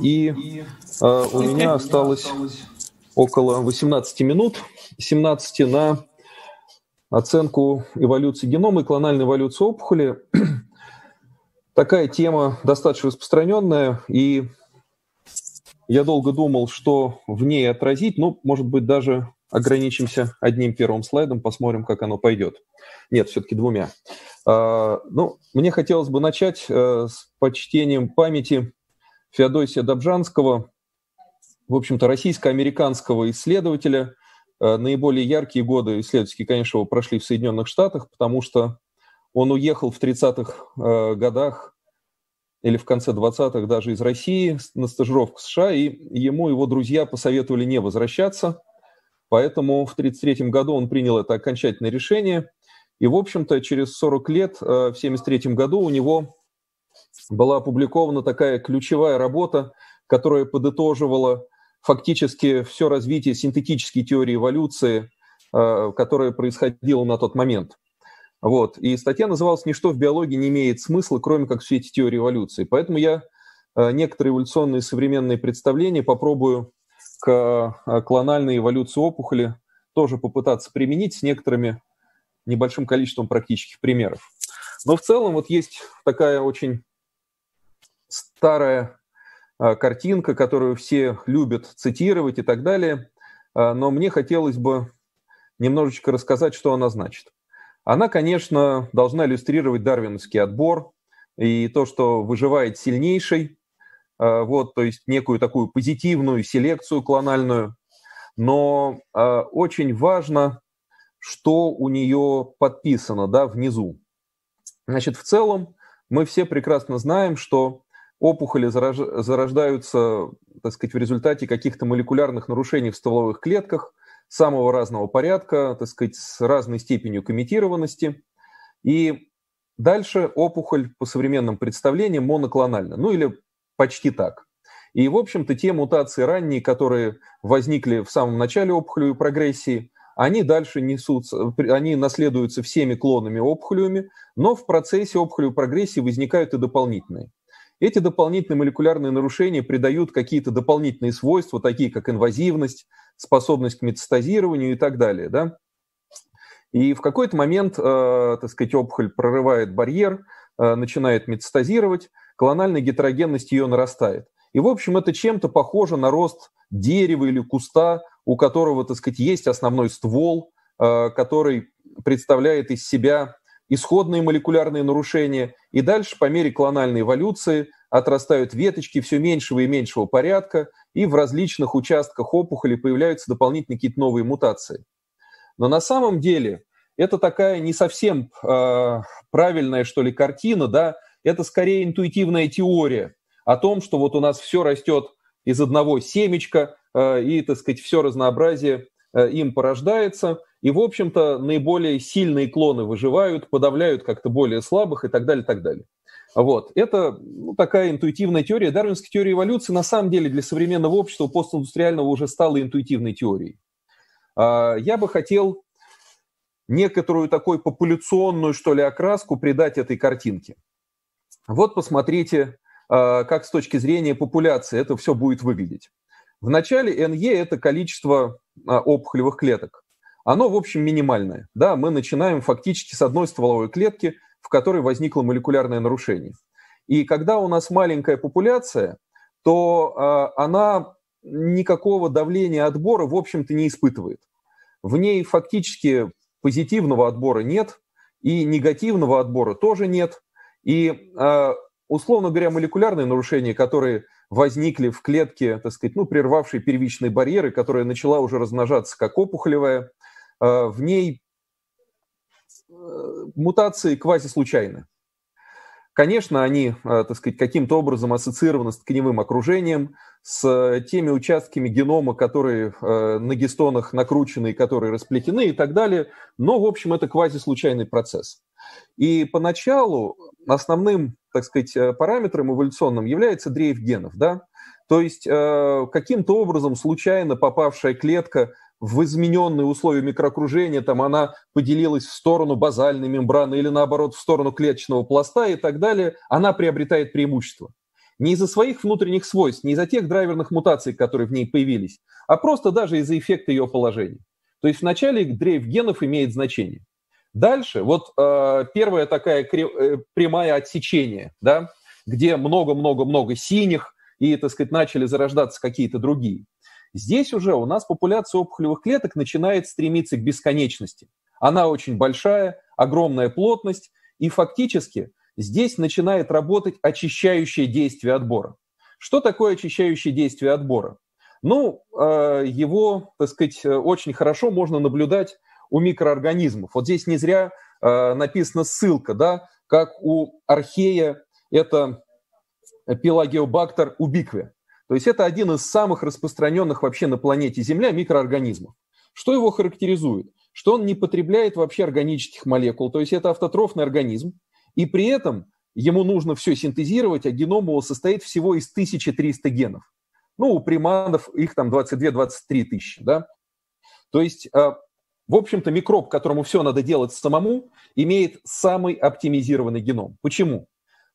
И э, у меня осталось около 18 минут, 17 на оценку эволюции генома и клональной эволюции опухоли. Такая тема достаточно распространенная, и я долго думал, что в ней отразить, но, ну, может быть, даже ограничимся одним первым слайдом, посмотрим, как оно пойдет. Нет, все-таки двумя. А, ну, мне хотелось бы начать э, с почтением памяти Феодосия Добжанского, в общем-то, российско-американского исследователя. Э, наиболее яркие годы исследовательские, конечно, его прошли в Соединенных Штатах, потому что он уехал в 30-х э, годах или в конце 20-х даже из России на стажировку в США, и ему его друзья посоветовали не возвращаться. Поэтому в 1933 году он принял это окончательное решение. И, в общем-то, через 40 лет, э, в 1973 году, у него была опубликована такая ключевая работа, которая подытоживала фактически все развитие синтетической теории эволюции, э, которая происходила на тот момент. Вот. И статья называлась «Ничто в биологии не имеет смысла, кроме как все эти теории эволюции». Поэтому я э, некоторые эволюционные современные представления попробую к э, клональной эволюции опухоли тоже попытаться применить с некоторыми небольшим количеством практических примеров. Но в целом вот есть такая очень старая а, картинка, которую все любят цитировать и так далее, а, но мне хотелось бы немножечко рассказать, что она значит. Она, конечно, должна иллюстрировать дарвиновский отбор и то, что выживает сильнейший, а, вот, то есть некую такую позитивную селекцию клональную, но очень важно, что у нее подписано да, внизу. Значит, в целом мы все прекрасно знаем, что опухоли зарождаются, так сказать, в результате каких-то молекулярных нарушений в стволовых клетках самого разного порядка, так сказать, с разной степенью комментированности. И дальше опухоль по современным представлениям моноклональна, ну или почти так. И, в общем-то, те мутации ранние, которые возникли в самом начале опухолевой прогрессии, они дальше несутся, они наследуются всеми клонами опухолевыми, но в процессе опухолевой прогрессии возникают и дополнительные. Эти дополнительные молекулярные нарушения придают какие-то дополнительные свойства, такие как инвазивность, способность к метастазированию и так далее. Да? И в какой-то момент, э, так сказать, опухоль прорывает барьер, э, начинает метастазировать, клональная гетерогенность ее нарастает. И, в общем, это чем-то похоже на рост дерева или куста, у которого, так сказать, есть основной ствол, э, который представляет из себя исходные молекулярные нарушения, и дальше по мере клональной эволюции отрастают веточки все меньшего и меньшего порядка, и в различных участках опухоли появляются дополнительные какие-то новые мутации. Но на самом деле это такая не совсем э, правильная, что ли, картина, да, это скорее интуитивная теория о том, что вот у нас все растет из одного семечка, э, и, так сказать, все разнообразие э, им порождается – и, в общем-то, наиболее сильные клоны выживают, подавляют как-то более слабых и так далее, так далее. Вот. Это ну, такая интуитивная теория. Дарвинская теория эволюции на самом деле для современного общества постиндустриального уже стала интуитивной теорией. А, я бы хотел некоторую такой популяционную, что ли, окраску придать этой картинке. Вот посмотрите, а, как с точки зрения популяции это все будет выглядеть. В начале NE – это количество а, опухолевых клеток оно, в общем, минимальное. Да, мы начинаем фактически с одной стволовой клетки, в которой возникло молекулярное нарушение. И когда у нас маленькая популяция, то э, она никакого давления отбора, в общем-то, не испытывает. В ней фактически позитивного отбора нет, и негативного отбора тоже нет. И, э, условно говоря, молекулярные нарушения, которые возникли в клетке, так сказать, ну, прервавшей первичные барьеры, которая начала уже размножаться как опухолевая, Э, в ней э, мутации квазислучайны. Конечно, они, э, так сказать, каким-то образом ассоциированы с тканевым окружением, с теми участками генома, которые на гистонах накручены и которые расплетены и так далее. Но, в общем, это квазислучайный процесс. И поначалу основным, так сказать, параметром эволюционным является дрейф генов, да? То есть каким-то образом случайно попавшая клетка в измененные условия микроокружения, там она поделилась в сторону базальной мембраны или наоборот в сторону клеточного пласта и так далее, она приобретает преимущество. Не из-за своих внутренних свойств, не из-за тех драйверных мутаций, которые в ней появились, а просто даже из-за эффекта ее положения. То есть вначале дрейф генов имеет значение. Дальше, вот э, первая такая крем, э, прямая отсечение, да, где много-много-много синих, и, так сказать, начали зарождаться какие-то другие. Здесь уже у нас популяция опухолевых клеток начинает стремиться к бесконечности. Она очень большая, огромная плотность, и фактически здесь начинает работать очищающее действие отбора. Что такое очищающее действие отбора? Ну, э, его, так сказать, э, очень хорошо можно наблюдать у микроорганизмов. Вот здесь не зря э, написана ссылка, да, как у архея это пелагеобактер убикве. То есть это один из самых распространенных вообще на планете Земля микроорганизмов. Что его характеризует? Что он не потребляет вообще органических молекул, то есть это автотрофный организм, и при этом ему нужно все синтезировать, а геном его состоит всего из 1300 генов. Ну, у приманов их там 22-23 тысячи, да. То есть, а, в общем-то, микроб, которому все надо делать самому, имеет самый оптимизированный геном. Почему?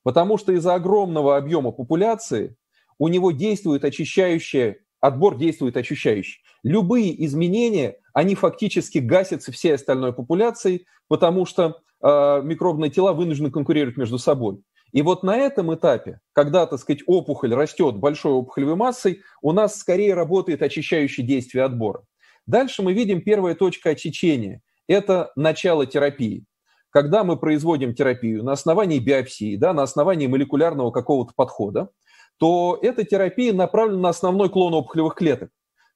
Потому что из-за огромного объема популяции у него действует очищающее, отбор действует очищающий. Любые изменения, они фактически гасятся всей остальной популяцией, потому что э, микробные тела вынуждены конкурировать между собой. И вот на этом этапе, когда, так сказать, опухоль растет большой опухолевой массой, у нас скорее работает очищающее действие отбора. Дальше мы видим первая точка очищения. Это начало терапии. Когда мы производим терапию на основании биопсии, да, на основании молекулярного какого-то подхода, то эта терапия направлена на основной клон опухолевых клеток.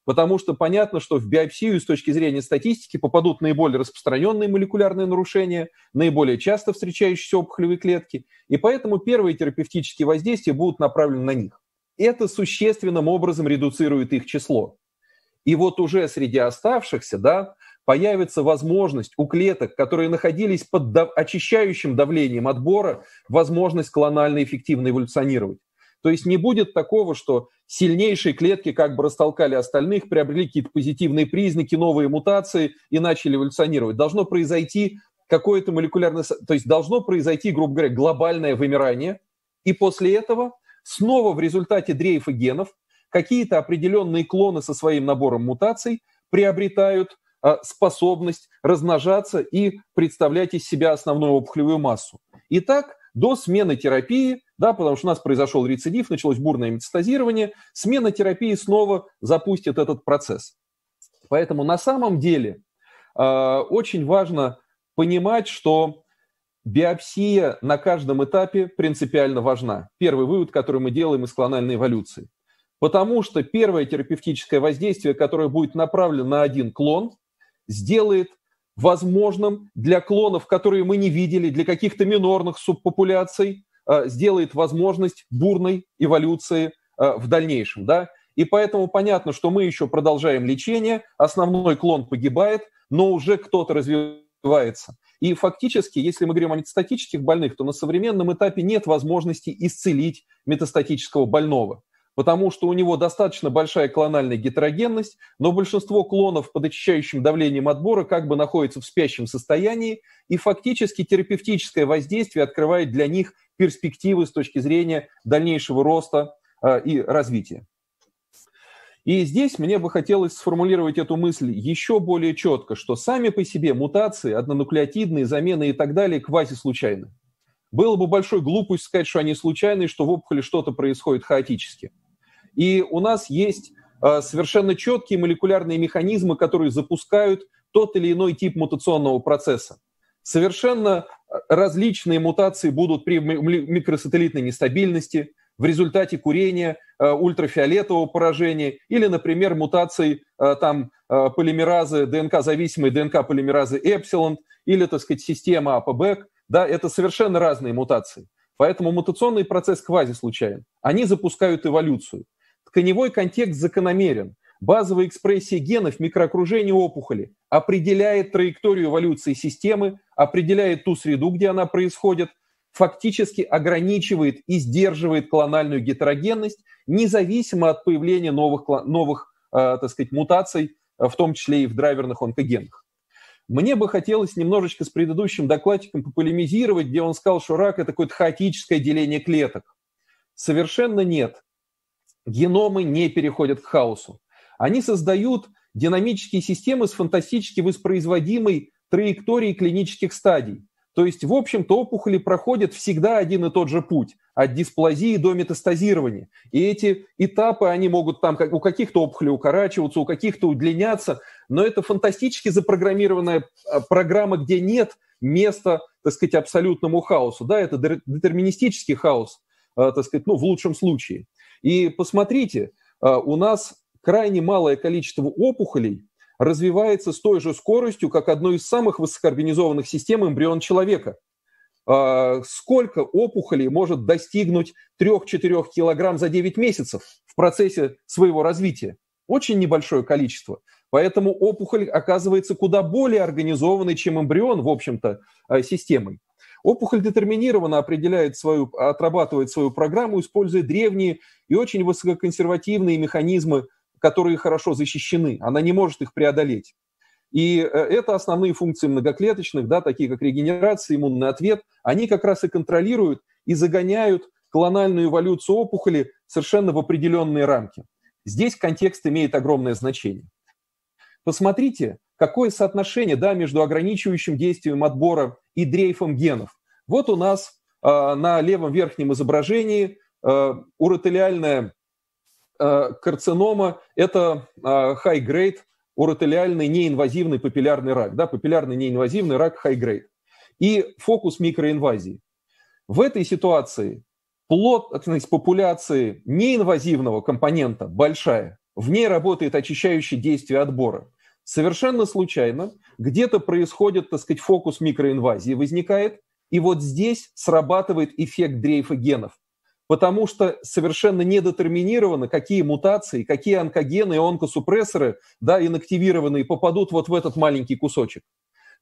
Потому что понятно, что в биопсию с точки зрения статистики попадут наиболее распространенные молекулярные нарушения, наиболее часто встречающиеся опухолевые клетки, и поэтому первые терапевтические воздействия будут направлены на них. Это существенным образом редуцирует их число. И вот уже среди оставшихся, да, появится возможность у клеток, которые находились под очищающим давлением отбора, возможность клонально эффективно эволюционировать. То есть не будет такого, что сильнейшие клетки как бы растолкали остальных, приобрели какие-то позитивные признаки, новые мутации и начали эволюционировать. Должно произойти какое-то молекулярное... То есть должно произойти, грубо говоря, глобальное вымирание, и после этого снова в результате дрейфа генов какие-то определенные клоны со своим набором мутаций приобретают а, способность размножаться и представлять из себя основную опухолевую массу. И так до смены терапии да, потому что у нас произошел рецидив, началось бурное метастазирование, смена терапии снова запустит этот процесс. Поэтому на самом деле э, очень важно понимать, что биопсия на каждом этапе принципиально важна. Первый вывод, который мы делаем из клональной эволюции. Потому что первое терапевтическое воздействие, которое будет направлено на один клон, сделает возможным для клонов, которые мы не видели, для каких-то минорных субпопуляций, Э, сделает возможность бурной эволюции э, в дальнейшем, да. И поэтому понятно, что мы еще продолжаем лечение, основной клон погибает, но уже кто-то развивается. И фактически, если мы говорим о метастатических больных, то на современном этапе нет возможности исцелить метастатического больного потому что у него достаточно большая клональная гетерогенность, но большинство клонов под очищающим давлением отбора как бы находится в спящем состоянии, и фактически терапевтическое воздействие открывает для них перспективы с точки зрения дальнейшего роста а, и развития. И здесь мне бы хотелось сформулировать эту мысль еще более четко, что сами по себе мутации, однонуклеотидные, замены и так далее квазислучайны. Было бы большой глупостью сказать, что они случайны, что в опухоли что-то происходит хаотически. И у нас есть э, совершенно четкие молекулярные механизмы, которые запускают тот или иной тип мутационного процесса. Совершенно э, различные мутации будут при микросателлитной нестабильности, в результате курения, э, ультрафиолетового поражения или, например, мутаций там, полимеразы ДНК-зависимой, ДНК-полимеразы эпсилон или, так сказать, система АПБ. Да, это совершенно разные мутации. Поэтому мутационный процесс квази Они запускают эволюцию. Тканевой контекст закономерен. Базовая экспрессия генов в микроокружении опухоли определяет траекторию эволюции системы, определяет ту среду, где она происходит, фактически ограничивает и сдерживает клональную гетерогенность, независимо от появления новых, новых э, так сказать, мутаций, в том числе и в драйверных онкогенах. Мне бы хотелось немножечко с предыдущим докладчиком пополемизировать, где он сказал, что рак – это какое-то хаотическое деление клеток. Совершенно нет геномы не переходят к хаосу. Они создают динамические системы с фантастически воспроизводимой траекторией клинических стадий. То есть, в общем-то, опухоли проходят всегда один и тот же путь, от дисплазии до метастазирования. И эти этапы, они могут там у каких-то опухолей укорачиваться, у каких-то удлиняться, но это фантастически запрограммированная э, программа, где нет места, так сказать, абсолютному хаосу. Да, это детерминистический хаос, э, так сказать, ну, в лучшем случае. И посмотрите, а, у нас крайне малое количество опухолей развивается с той же скоростью, как одной из самых высокоорганизованных систем эмбрион человека. А, сколько опухолей может достигнуть 3-4 килограмм за 9 месяцев в процессе своего развития? Очень небольшое количество. Поэтому опухоль оказывается куда более организованной, чем эмбрион, в общем-то, а, системой. Опухоль детерминированно определяет свою, отрабатывает свою программу, используя древние и очень высококонсервативные механизмы, которые хорошо защищены. Она не может их преодолеть. И э, это основные функции многоклеточных, да, такие как регенерация, иммунный ответ, они как раз и контролируют и загоняют клональную эволюцию опухоли совершенно в определенные рамки. Здесь контекст имеет огромное значение. Посмотрите, какое соотношение да, между ограничивающим действием отбора и дрейфом генов. Вот у нас э, на левом верхнем изображении э, уротелиальная э, карцинома – это high-grade уротелиальный неинвазивный папиллярный рак. Да, папиллярный неинвазивный рак high-grade. И фокус микроинвазии. В этой ситуации плотность популяции неинвазивного компонента большая. В ней работает очищающее действие отбора – совершенно случайно где-то происходит, так сказать, фокус микроинвазии возникает, и вот здесь срабатывает эффект дрейфа генов, потому что совершенно недетерминировано, какие мутации, какие онкогены и онкосупрессоры, да, инактивированные, попадут вот в этот маленький кусочек.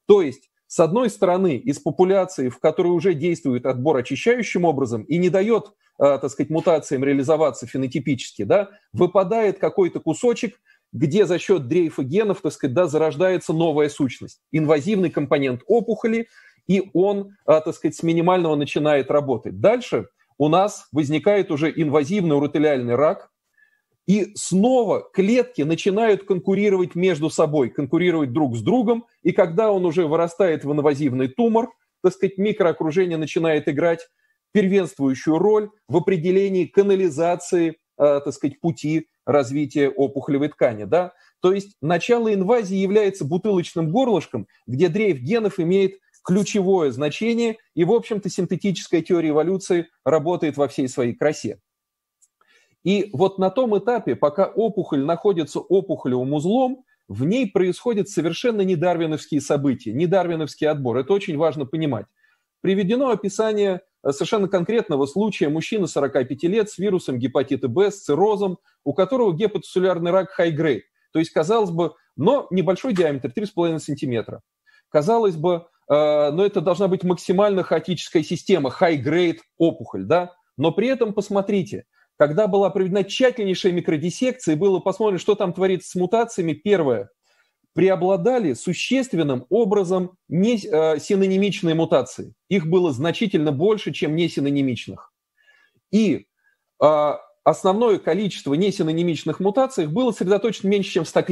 То есть с одной стороны, из популяции, в которой уже действует отбор очищающим образом и не дает, э, так сказать, мутациям реализоваться фенотипически, да, выпадает какой-то кусочек, где за счет дрейфа генов, так сказать, да, зарождается новая сущность, инвазивный компонент опухоли, и он, а, так сказать, с минимального начинает работать. Дальше у нас возникает уже инвазивный уротелиальный рак, и снова клетки начинают конкурировать между собой, конкурировать друг с другом, и когда он уже вырастает в инвазивный тумор, так сказать, микроокружение начинает играть первенствующую роль в определении канализации, а, так сказать, пути развития опухолевой ткани, да? То есть начало инвазии является бутылочным горлышком, где дрейф генов имеет ключевое значение, и, в общем-то, синтетическая теория эволюции работает во всей своей красе. И вот на том этапе, пока опухоль находится опухолевым узлом, в ней происходят совершенно недарвиновские события, недарвиновский отбор. Это очень важно понимать. Приведено описание Э, совершенно конкретного случая мужчина 45 лет с вирусом гепатита Б, с циррозом, у которого гепатоцеллюлярный рак high-grade. То есть, казалось бы, но небольшой диаметр, 3,5 сантиметра. Казалось бы, э, но это должна быть максимально хаотическая система, high-grade опухоль, да? Но при этом, посмотрите, когда была проведена тщательнейшая микродиссекция, было посмотрено, что там творится с мутациями, первое, преобладали существенным образом не, э, синонимичные мутации. Их было значительно больше, чем несинонимичных. И а, основное количество несинонимичных мутаций было сосредоточено меньше, чем в 100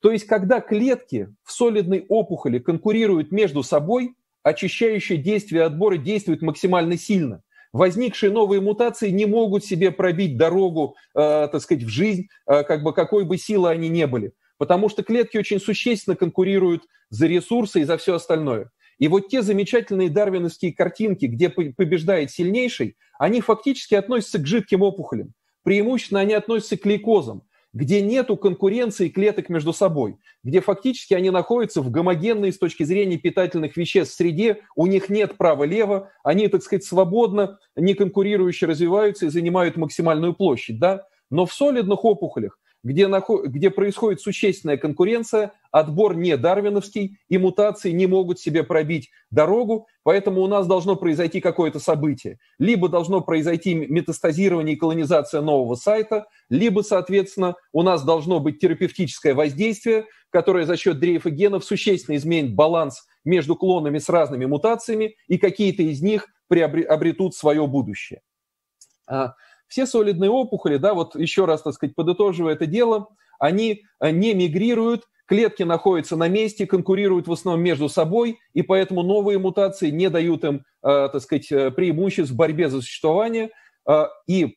То есть, когда клетки в солидной опухоли конкурируют между собой, очищающее действие отбора действует максимально сильно. Возникшие новые мутации не могут себе пробить дорогу, э, так сказать, в жизнь, э, как бы какой бы силы они ни были потому что клетки очень существенно конкурируют за ресурсы и за все остальное. И вот те замечательные дарвиновские картинки, где побеждает сильнейший, они фактически относятся к жидким опухолям. Преимущественно они относятся к лейкозам, где нету конкуренции клеток между собой, где фактически они находятся в гомогенной с точки зрения питательных веществ среде, у них нет права-лево, они, так сказать, свободно, не конкурирующие развиваются и занимают максимальную площадь, да? Но в солидных опухолях где, наход... где происходит существенная конкуренция, отбор не дарвиновский, и мутации не могут себе пробить дорогу, поэтому у нас должно произойти какое-то событие. Либо должно произойти метастазирование и колонизация нового сайта, либо, соответственно, у нас должно быть терапевтическое воздействие, которое за счет дрейфа генов существенно изменит баланс между клонами с разными мутациями, и какие-то из них приобретут свое будущее. А, все солидные опухоли, да, вот еще раз, так сказать, подытоживая это дело, они э, не мигрируют, клетки находятся на месте, конкурируют в основном между собой, и поэтому новые мутации не дают им, э, так сказать, э, преимуществ в борьбе за существование, и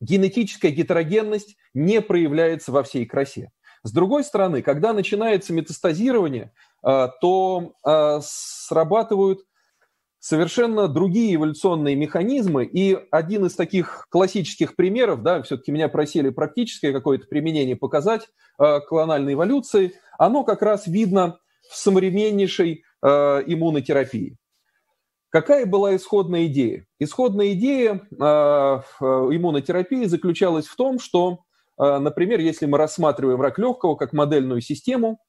генетическая гетерогенность не проявляется во всей красе. С другой стороны, когда начинается метастазирование, то срабатывают совершенно другие эволюционные механизмы. И один из таких классических примеров, да, все-таки меня просили практическое какое-то применение показать э, клональной эволюции, оно как раз видно в современнейшей э, иммунотерапии. Какая была исходная идея? Исходная идея э, э иммунотерапии заключалась в том, что, э, например, если мы рассматриваем рак легкого как модельную систему,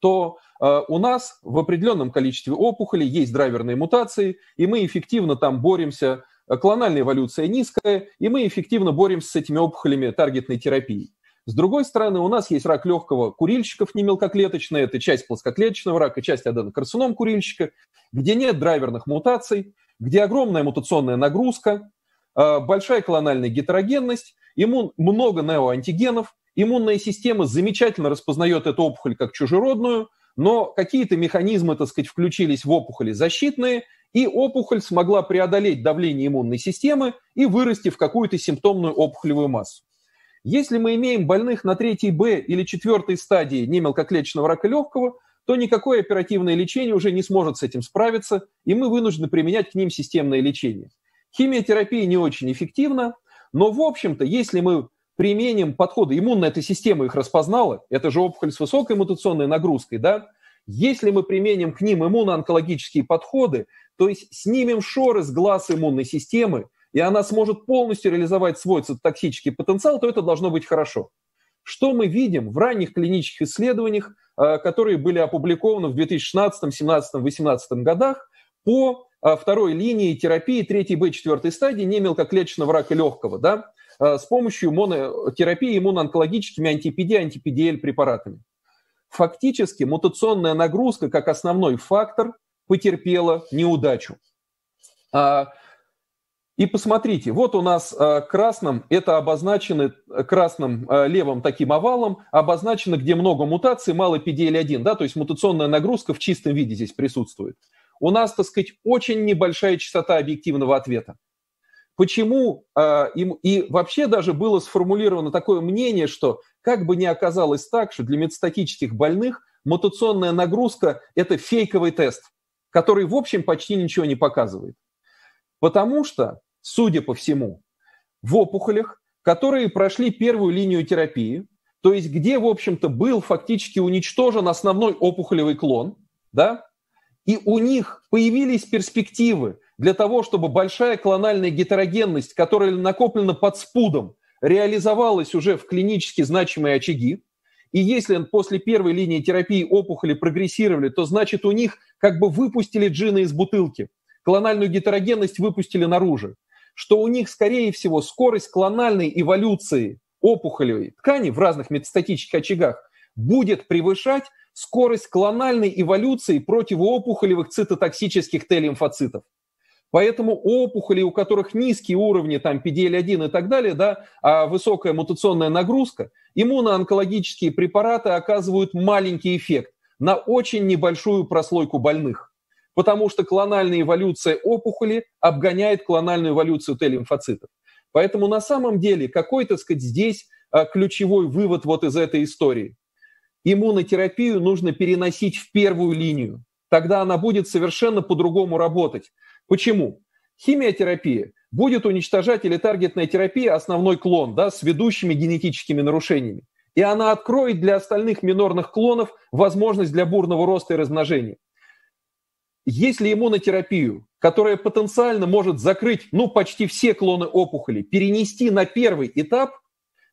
то э, у нас в определенном количестве опухолей есть драйверные мутации, и мы эффективно там боремся, клональная эволюция низкая, и мы эффективно боремся с этими опухолями таргетной терапией. С другой стороны, у нас есть рак легкого курильщиков не мелкоклеточный, это часть плоскоклеточного рака, часть аденокарцином курильщика, где нет драйверных мутаций, где огромная мутационная нагрузка, э, большая клональная гетерогенность, ему много неоантигенов, Иммунная система замечательно распознает эту опухоль как чужеродную, но какие-то механизмы, так сказать, включились в опухоли защитные, и опухоль смогла преодолеть давление иммунной системы и вырасти в какую-то симптомную опухолевую массу. Если мы имеем больных на третьей Б или четвертой стадии немелкоклеточного рака легкого, то никакое оперативное лечение уже не сможет с этим справиться, и мы вынуждены применять к ним системное лечение. Химиотерапия не очень эффективна, но, в общем-то, если мы применим подходы, иммунная эта система их распознала, это же опухоль с высокой мутационной нагрузкой, да, если мы применим к ним иммуноонкологические подходы, то есть снимем шоры с глаз иммунной системы, и она сможет полностью реализовать свой цитотоксический потенциал, то это должно быть хорошо. Что мы видим в ранних клинических исследованиях, э, которые были опубликованы в 2016, 2017, 2018 годах по э, второй линии терапии третьей Б четвертой стадии немелкоклеточного рака легкого, да? Э, с помощью монотерапии иммуноонкологическими антипеди, антипедиэль препаратами. Фактически мутационная нагрузка как основной фактор потерпела неудачу. А, и посмотрите, вот у нас э, красным, это обозначены красным э, левым таким овалом, обозначено, где много мутаций, мало PDL1, да, то есть мутационная нагрузка в чистом виде здесь присутствует. У нас, так сказать, очень небольшая частота объективного ответа почему э, им и вообще даже было сформулировано такое мнение, что как бы ни оказалось так, что для метастатических больных мутационная нагрузка – это фейковый тест, который, в общем, почти ничего не показывает. Потому что, судя по всему, в опухолях, которые прошли первую линию терапии, то есть где, в общем-то, был фактически уничтожен основной опухолевый клон, да, и у них появились перспективы для того, чтобы большая клональная гетерогенность, которая накоплена под спудом, реализовалась уже в клинически значимые очаги, и если после первой линии терапии опухоли прогрессировали, то значит у них как бы выпустили джины из бутылки, клональную гетерогенность выпустили наружу, что у них, скорее всего, скорость клональной эволюции опухолевой ткани в разных метастатических очагах будет превышать скорость клональной эволюции противоопухолевых цитотоксических Т-лимфоцитов. Поэтому опухоли, у которых низкие уровни там PDL-1 и так далее, да, а высокая мутационная нагрузка, иммуноонкологические препараты оказывают маленький эффект на очень небольшую прослойку больных, потому что клональная эволюция опухоли обгоняет клональную эволюцию Т-лимфоцитов. Поэтому на самом деле какой, то сказать, здесь а, ключевой вывод вот из этой истории. Иммунотерапию нужно переносить в первую линию. Тогда она будет совершенно по-другому работать. Почему? Химиотерапия будет уничтожать или таргетная терапия основной клон да, с ведущими генетическими нарушениями. И она откроет для остальных минорных клонов возможность для бурного роста и размножения. Если иммунотерапию, которая потенциально может закрыть ну, почти все клоны опухоли, перенести на первый этап,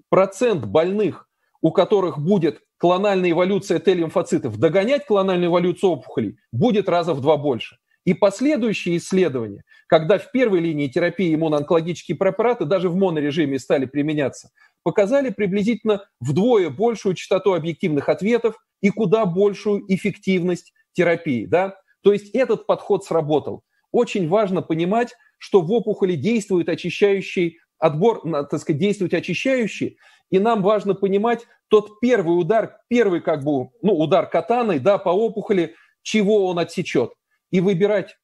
процент больных, у которых будет клональная эволюция Т-лимфоцитов, догонять клональную эволюцию опухолей, будет раза в два больше. И последующие исследования, когда в первой линии терапии иммуноонкологические препараты даже в монорежиме стали применяться, показали приблизительно вдвое большую частоту объективных ответов и куда большую эффективность терапии. Да? То есть этот подход сработал. Очень важно понимать, что в опухоли действует очищающий отбор, так сказать, действует очищающий, и нам важно понимать тот первый удар, первый как бы, ну, удар катаной, да, по опухоли, чего он отсечет и выбирать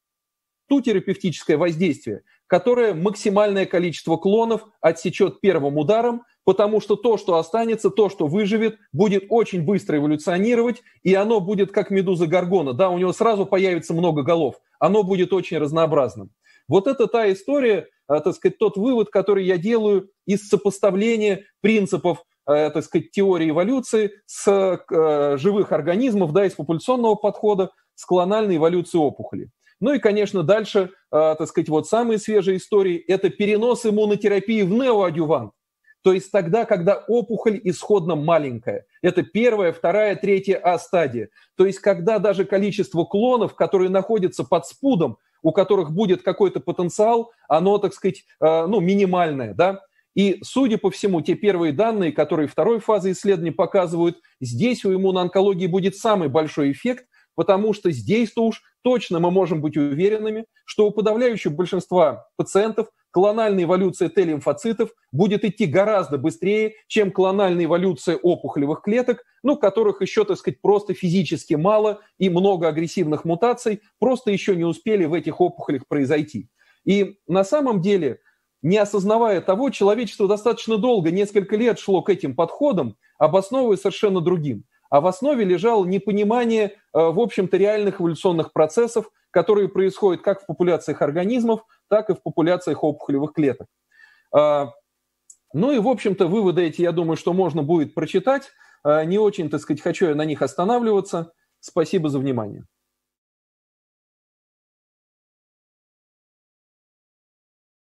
ту терапевтическое воздействие, которое максимальное количество клонов отсечет первым ударом, потому что то, что останется, то, что выживет, будет очень быстро эволюционировать, и оно будет как медуза Гаргона. Да, у него сразу появится много голов. Оно будет очень разнообразным. Вот это та история, э, так сказать, тот вывод, который я делаю из сопоставления принципов э, так сказать, теории эволюции с э, живых организмов, да, из популяционного подхода склональной эволюции опухоли. Ну и, конечно, дальше, э, так сказать, вот самые свежие истории – это перенос иммунотерапии в неоадювант. То есть тогда, когда опухоль исходно маленькая. Это первая, вторая, третья А-стадия. То есть когда даже количество клонов, которые находятся под спудом, у которых будет какой-то потенциал, оно, так сказать, э, ну, минимальное, да? И, судя по всему, те первые данные, которые второй фазы исследований показывают, здесь у иммуноонкологии будет самый большой эффект, потому что здесь-то уж точно мы можем быть уверенными, что у подавляющего большинства пациентов клональная эволюция Т-лимфоцитов будет идти гораздо быстрее, чем клональная эволюция опухолевых клеток, ну, которых еще, так сказать, просто физически мало и много агрессивных мутаций просто еще не успели в этих опухолях произойти. И на самом деле, не осознавая того, человечество достаточно долго, несколько лет шло к этим подходам, обосновывая совершенно другим а в основе лежало непонимание, э, в общем-то, реальных эволюционных процессов, которые происходят как в популяциях организмов, так и в популяциях опухолевых клеток. Э, ну и, в общем-то, выводы эти, я думаю, что можно будет прочитать. Э, не очень, так сказать, хочу я на них останавливаться. Спасибо за внимание.